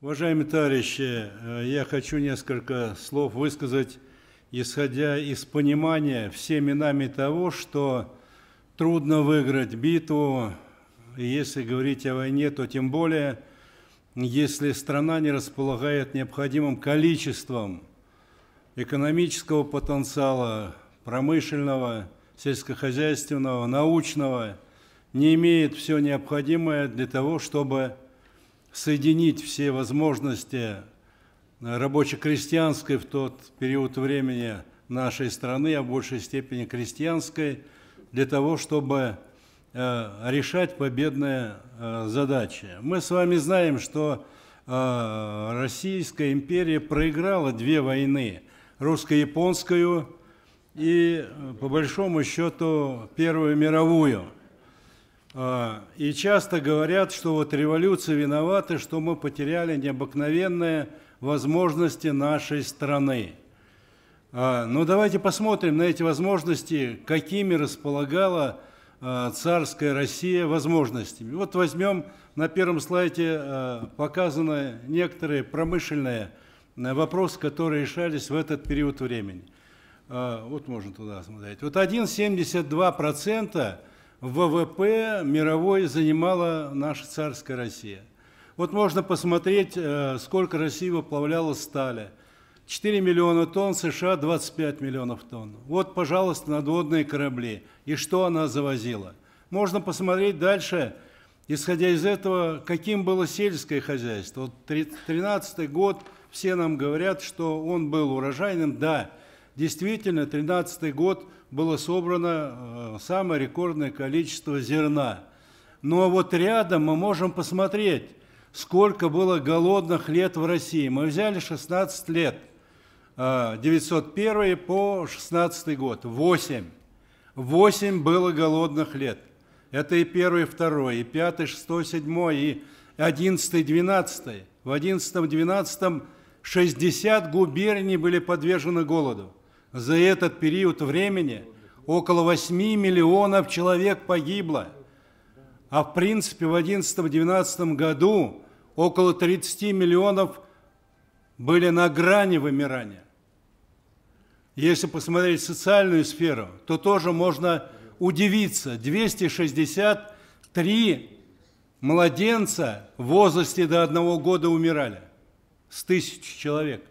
Уважаемые товарищи, э, я хочу несколько слов высказать, исходя из понимания всеми нами того, что трудно выиграть битву, если говорить о войне, то тем более, если страна не располагает необходимым количеством экономического потенциала, промышленного, сельскохозяйственного, научного, не имеет все необходимое для того, чтобы соединить все возможности рабоче-крестьянской в тот период времени нашей страны, а в большей степени крестьянской, для того, чтобы э, решать победные э, задачи. Мы с вами знаем, что э, Российская империя проиграла две войны, русско-японскую и, по большому счету, Первую мировую – а, и часто говорят, что вот революция виновата, что мы потеряли необыкновенные возможности нашей страны. А, Но ну, давайте посмотрим на эти возможности, какими располагала а, царская Россия возможностями. Вот возьмем, на первом слайде показаны некоторые промышленные э, вопросы, которые решались в этот период времени. Вот можно туда смотреть. Вот 1,72% ВВП мировой занимала наша царская Россия. Вот можно посмотреть, э, сколько России выплавляла стали. 4 миллиона тонн, США 25 миллионов тонн. Вот, пожалуйста, надводные корабли. И что она завозила? Можно посмотреть дальше, исходя из этого, каким было сельское хозяйство. Вот 13 год, все нам говорят, что он был урожайным. Да, Действительно, 2013 год было собрано э, самое рекордное количество зерна. Но вот рядом мы можем посмотреть, сколько было голодных лет в России. Мы взяли 16 лет, 901 э, по 16 год, 8. 8 было голодных лет. Это и первый, и второй, и пятый, шестой, седьмой, и одиннадцатый, двенадцатый. В одиннадцатом, двенадцатом 60 губерний были подвержены голоду. За этот период времени около 8 миллионов человек погибло, а в принципе в 2011-2012 году около 30 миллионов были на грани вымирания. Если посмотреть социальную сферу, то тоже можно удивиться. 263 младенца в возрасте до одного года умирали с тысяч человек.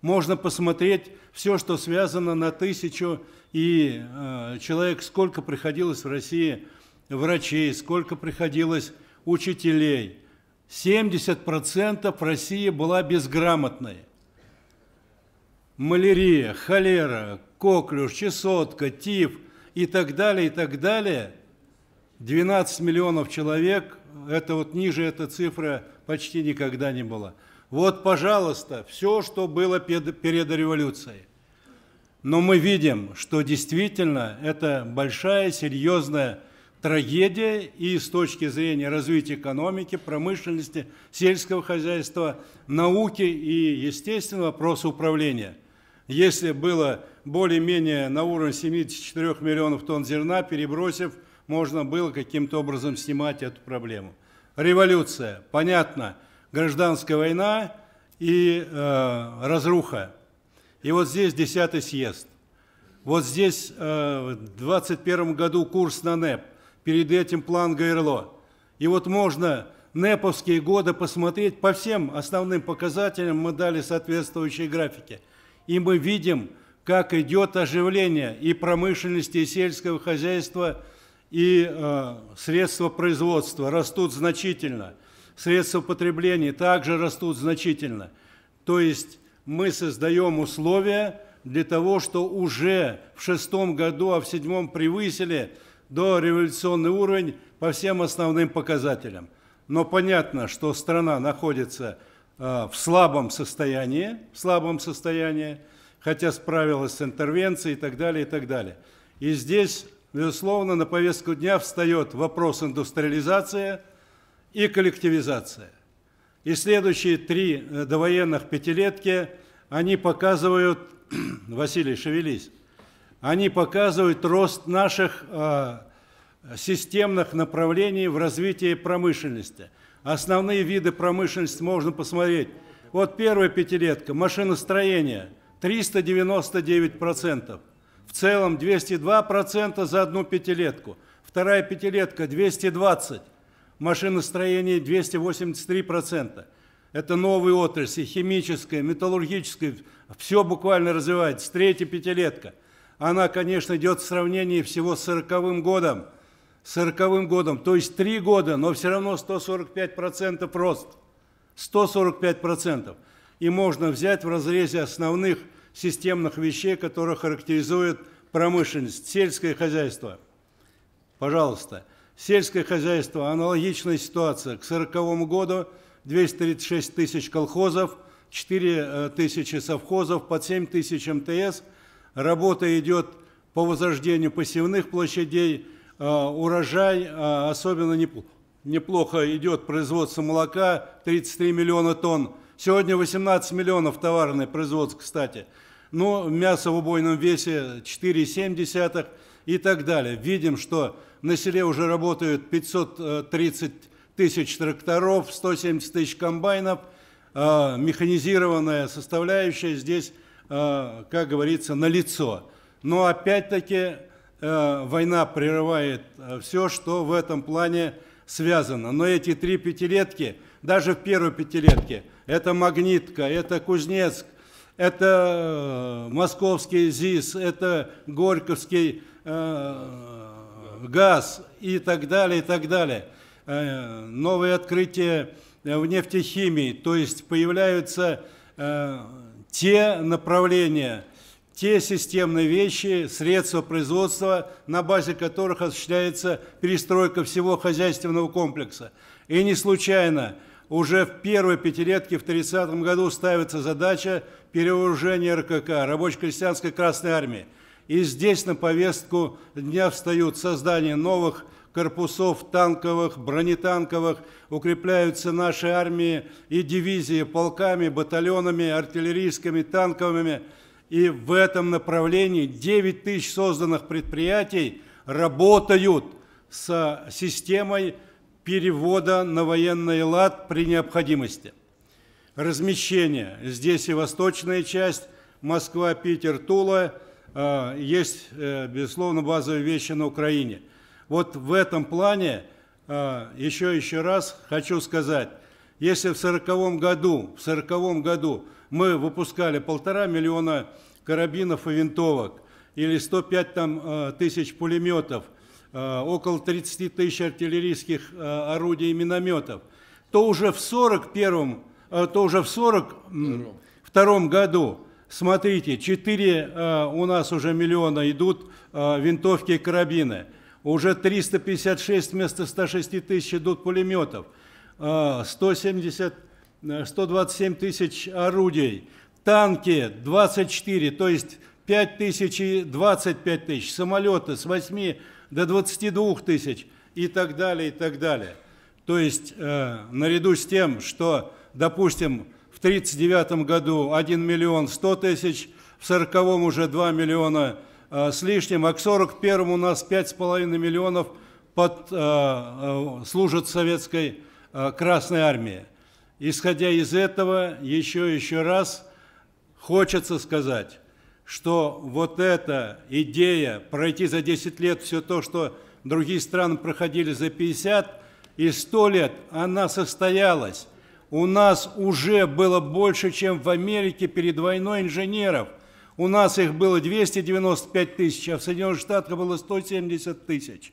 Можно посмотреть все, что связано на тысячу, и э, человек, сколько приходилось в России врачей, сколько приходилось учителей. 70% России была безграмотной. Малярия, холера, коклюш, чесотка, тиф и так далее, и так далее. 12 миллионов человек, это вот ниже эта цифра почти никогда не была. Вот, пожалуйста, все, что было перед революцией. Но мы видим, что действительно это большая, серьезная трагедия и с точки зрения развития экономики, промышленности, сельского хозяйства, науки и, естественно, вопроса управления. Если было более-менее на уровне 74 миллионов тонн зерна, перебросив, можно было каким-то образом снимать эту проблему. Революция, понятно – гражданская война и э, разруха. И вот здесь 10 съезд. Вот здесь э, в 21 году курс на НЭП, перед этим план ГРЛО. И вот можно НЭПовские годы посмотреть, по всем основным показателям мы дали соответствующие графики. И мы видим, как идет оживление и промышленности, и сельского хозяйства, и э, средства производства растут значительно – средства потребления также растут значительно. То есть мы создаем условия для того, что уже в шестом году, а в седьмом превысили до революционный уровень по всем основным показателям. Но понятно, что страна находится э, в слабом состоянии, в слабом состоянии, хотя справилась с интервенцией и так далее, и так далее. И здесь, безусловно, на повестку дня встает вопрос индустриализации – и коллективизация. И следующие три э, довоенных пятилетки, они показывают, Василий, шевелись, они показывают рост наших э, системных направлений в развитии промышленности. Основные виды промышленности можно посмотреть. Вот первая пятилетка – машиностроение – 399%. В целом 202% за одну пятилетку. Вторая пятилетка – 220%. Машиностроение 283%. Это новые отрасли, химическая, металлургическая, все буквально развивается, третья пятилетка. Она, конечно, идет в сравнении всего с 40-м годом, 40 годом, то есть три года, но все равно 145% рост. 145%. И можно взять в разрезе основных системных вещей, которые характеризуют промышленность, сельское хозяйство. Пожалуйста. Сельское хозяйство, аналогичная ситуация. К 1940 году 236 тысяч колхозов, 4 э, тысячи совхозов, под 7 тысяч МТС. Работа идет по возрождению посевных площадей, э, урожай э, особенно неплохо идет производство молока, 33 миллиона тонн. Сегодня 18 миллионов товарное производство, кстати. Но ну, мясо в убойном весе 4,7 и так далее. Видим, что на селе уже работают 530 тысяч тракторов, 170 тысяч комбайнов, а, механизированная составляющая здесь, а, как говорится, на лицо. Но опять-таки а, война прерывает все, что в этом плане связано. Но эти три пятилетки, даже в первой пятилетке, это Магнитка, это Кузнецк, это Московский ЗИС, это Горьковский газ и так далее, и так далее. Э, новые открытия э, в нефтехимии, то есть появляются э, те направления, те системные вещи, средства производства, на базе которых осуществляется перестройка всего хозяйственного комплекса. И не случайно уже в первой пятилетке в 30 году ставится задача перевооружения РКК, рабоче-крестьянской Красной Армии – и здесь на повестку дня встают создание новых корпусов танковых, бронетанковых, укрепляются наши армии и дивизии полками, батальонами, артиллерийскими, танковыми. И в этом направлении 9 тысяч созданных предприятий работают с системой перевода на военный лад при необходимости. Размещение. Здесь и восточная часть, Москва, Питер, Тула – а, есть, э, безусловно, базовые вещи на Украине. Вот в этом плане еще а, еще раз хочу сказать, если в 40 году, в 40 году мы выпускали полтора миллиона карабинов и винтовок, или 105 там, э, тысяч пулеметов, э, около 30 тысяч артиллерийских орудий и минометов, то уже в 41 то уже в 42 году Смотрите, 4 э, у нас уже миллиона идут э, винтовки и карабины. Уже 356 вместо 106 тысяч идут пулеметов. Э, 170, 127 э, тысяч орудий. Танки 24, то есть 5 тысяч и 25 тысяч. Самолеты с 8 до 22 тысяч и так далее, и так далее. То есть, э, наряду с тем, что, допустим, 1939 году 1 миллион 100 тысяч, в 1940 уже 2 миллиона а, с лишним, а к 1941 у нас 5,5 миллионов под, а, а, служат советской Красной Армии. Исходя из этого, еще еще раз хочется сказать, что вот эта идея пройти за 10 лет все то, что другие страны проходили за 50 и 100 лет, она состоялась. У нас уже было больше, чем в Америке перед войной инженеров. У нас их было 295 тысяч, а в Соединенных Штатах было 170 тысяч.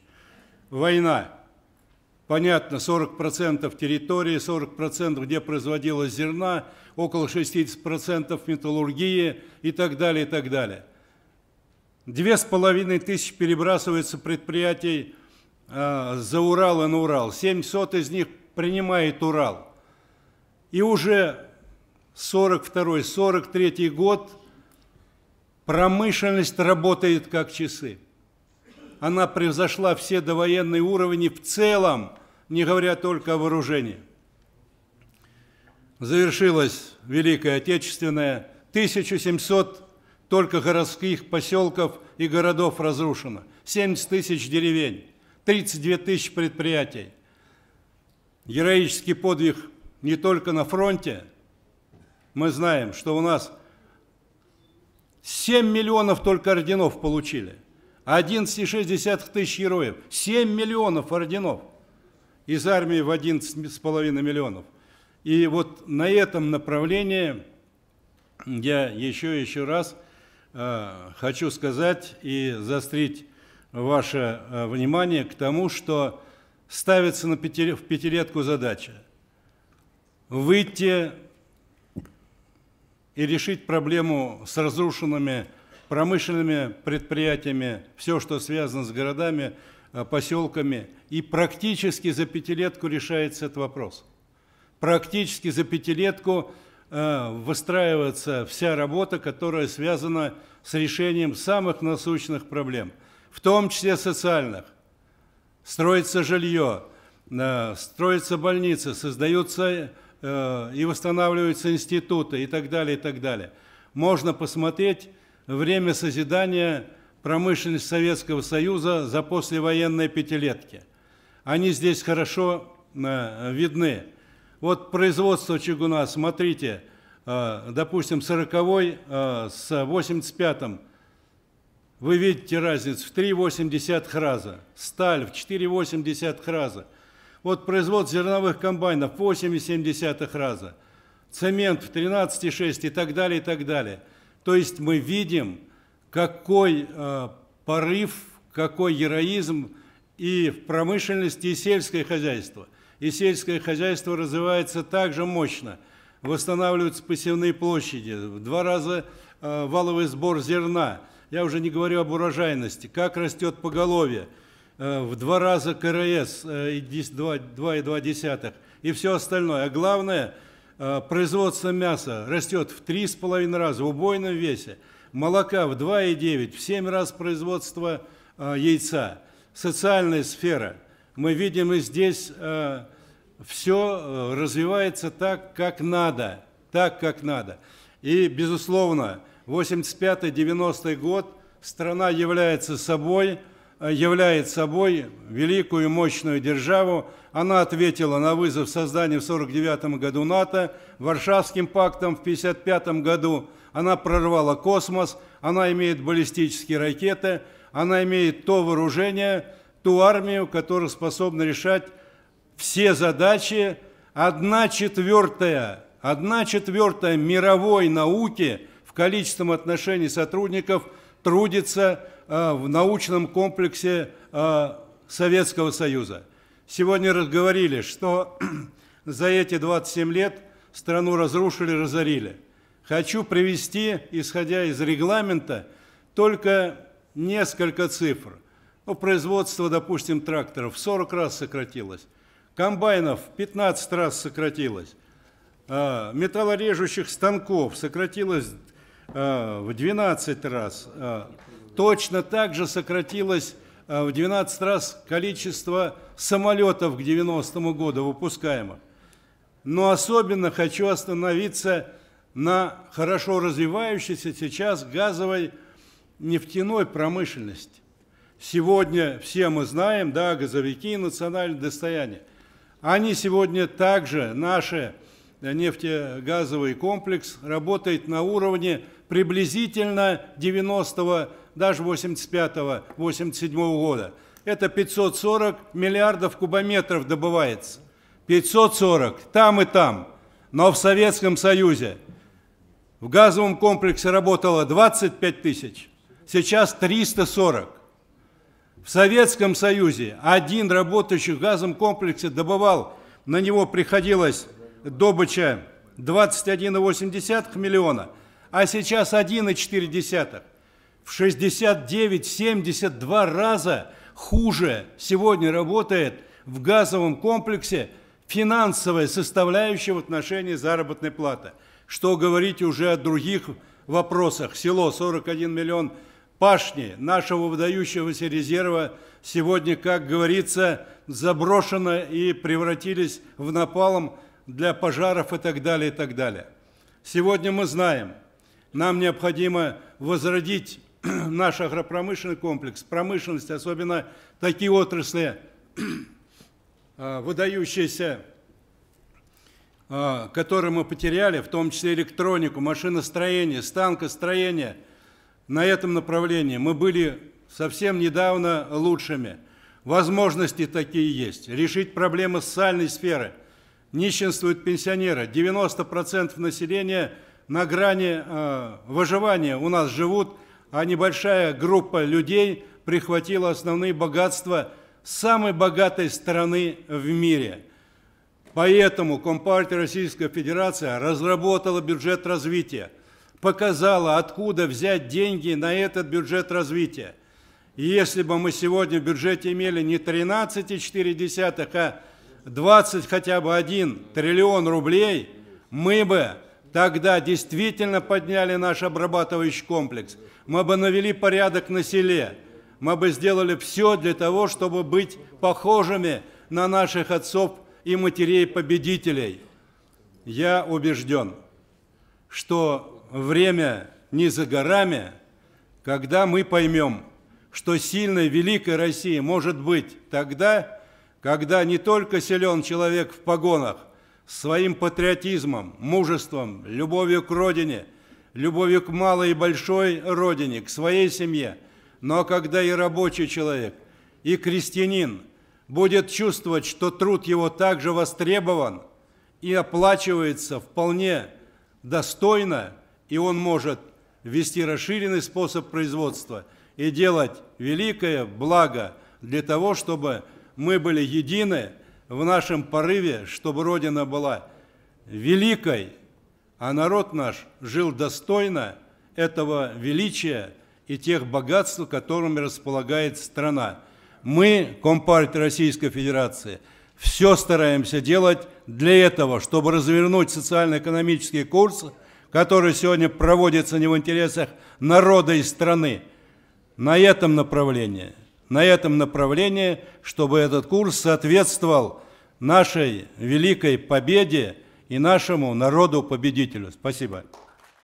Война. Понятно, 40% территории, 40% где производилось зерна, около 60% металлургии и так далее, и так далее. Две с половиной тысячи перебрасывается предприятий э, за и на Урал. 700 из них принимает Урал. И уже 42-43 год промышленность работает как часы. Она превзошла все довоенные уровни в целом, не говоря только о вооружении. Завершилась Великая Отечественная, 1700 только городских поселков и городов разрушено, 70 тысяч деревень, 32 тысячи предприятий. Героический подвиг не только на фронте. Мы знаем, что у нас 7 миллионов только орденов получили. 11,6 тысяч героев. 7 миллионов орденов из армии в 11,5 миллионов. И вот на этом направлении я еще еще раз э, хочу сказать и заострить ваше э, внимание к тому, что ставится на пяти, в пятилетку задача – выйти и решить проблему с разрушенными промышленными предприятиями, все, что связано с городами, э, поселками. И практически за пятилетку решается этот вопрос. Практически за пятилетку э, выстраивается вся работа, которая связана с решением самых насущных проблем, в том числе социальных. Строится жилье, э, строится больница, создаются Э, и восстанавливаются институты и так далее, и так далее. Можно посмотреть время созидания промышленности Советского Союза за послевоенные пятилетки. Они здесь хорошо э, видны. Вот производство чугуна, смотрите, э, допустим, 40-й э, с 85-м, вы видите разницу в 3,8 храза, сталь в 4,8 храза – вот производство зерновых комбайнов в 8,7 раза, цемент в 13,6 и так далее, и так далее. То есть мы видим, какой э, порыв, какой героизм и в промышленности, и сельское хозяйство. И сельское хозяйство развивается также мощно. Восстанавливаются посевные площади, в два раза э, валовый сбор зерна. Я уже не говорю об урожайности, как растет поголовье – Э, в два раза КРС 2,2 э, и все остальное. А главное, э, производство мяса растет в 3,5 раза в убойном весе, молока в 2,9, в 7 раз производство яйца. Социальная сфера. Мы видим и здесь все развивается так, как надо. Так, как надо. И, безусловно, 85-90 год страна является собой являет собой великую и мощную державу. Она ответила на вызов создания в 1949 году НАТО, Варшавским пактом в 1955 году. Она прорвала космос, она имеет баллистические ракеты, она имеет то вооружение, ту армию, которая способна решать все задачи. Одна четвертая, одна четвертая мировой науки в количественном отношении сотрудников трудится Э, в научном комплексе э, Советского Союза. Сегодня разговорили, что за эти 27 лет страну разрушили, разорили. Хочу привести, исходя из регламента, только несколько цифр. Ну, производство, допустим, тракторов в 40 раз сократилось, комбайнов в 15 раз сократилось, э, металлорежущих станков сократилось в 12 раз, Точно так же сократилось э, в 12 раз количество самолетов к 90 году выпускаемых. Но особенно хочу остановиться на хорошо развивающейся сейчас газовой нефтяной промышленности. Сегодня все мы знаем, да, газовики – национальное достояние. Они сегодня также, наши э, нефтегазовый комплекс работает на уровне приблизительно 90 даже 85-87 года. Это 540 миллиардов кубометров добывается. 540 там и там. Но в Советском Союзе в газовом комплексе работало 25 тысяч, сейчас 340. В Советском Союзе один работающий в газовом комплексе добывал, на него приходилось добыча 21,8 миллиона, а сейчас 1,4 в 69-72 раза хуже сегодня работает в газовом комплексе финансовая составляющая в отношении заработной платы. Что говорить уже о других вопросах. Село 41 миллион пашни нашего выдающегося резерва сегодня, как говорится, заброшено и превратились в напалом для пожаров и так далее, и так далее. Сегодня мы знаем, нам необходимо возродить наш агропромышленный комплекс, промышленность, особенно такие отрасли, а, выдающиеся, а, которые мы потеряли, в том числе электронику, машиностроение, станкостроение, на этом направлении мы были совсем недавно лучшими. Возможности такие есть. Решить проблемы социальной сферы. Нищенствуют пенсионеры. 90% населения на грани э, выживания у нас живут – а небольшая группа людей прихватила основные богатства самой богатой страны в мире. Поэтому Компартия Российской Федерации разработала бюджет развития, показала, откуда взять деньги на этот бюджет развития. И если бы мы сегодня в бюджете имели не 13,4, а 20 хотя бы 1 триллион рублей, мы бы Тогда действительно подняли наш обрабатывающий комплекс. Мы бы навели порядок на селе. Мы бы сделали все для того, чтобы быть похожими на наших отцов и матерей-победителей. Я убежден, что время не за горами, когда мы поймем, что сильной великой России может быть тогда, когда не только силен человек в погонах, своим патриотизмом, мужеством, любовью к родине, любовью к малой и большой родине, к своей семье. Но когда и рабочий человек, и крестьянин будет чувствовать, что труд его также востребован и оплачивается вполне достойно, и он может вести расширенный способ производства и делать великое благо для того, чтобы мы были едины – в нашем порыве, чтобы Родина была великой, а народ наш жил достойно этого величия и тех богатств, которыми располагает страна. Мы, Компартия Российской Федерации, все стараемся делать для этого, чтобы развернуть социально-экономический курс, который сегодня проводится не в интересах народа и страны. На этом направлении – на этом направлении, чтобы этот курс соответствовал нашей великой победе и нашему народу-победителю. Спасибо.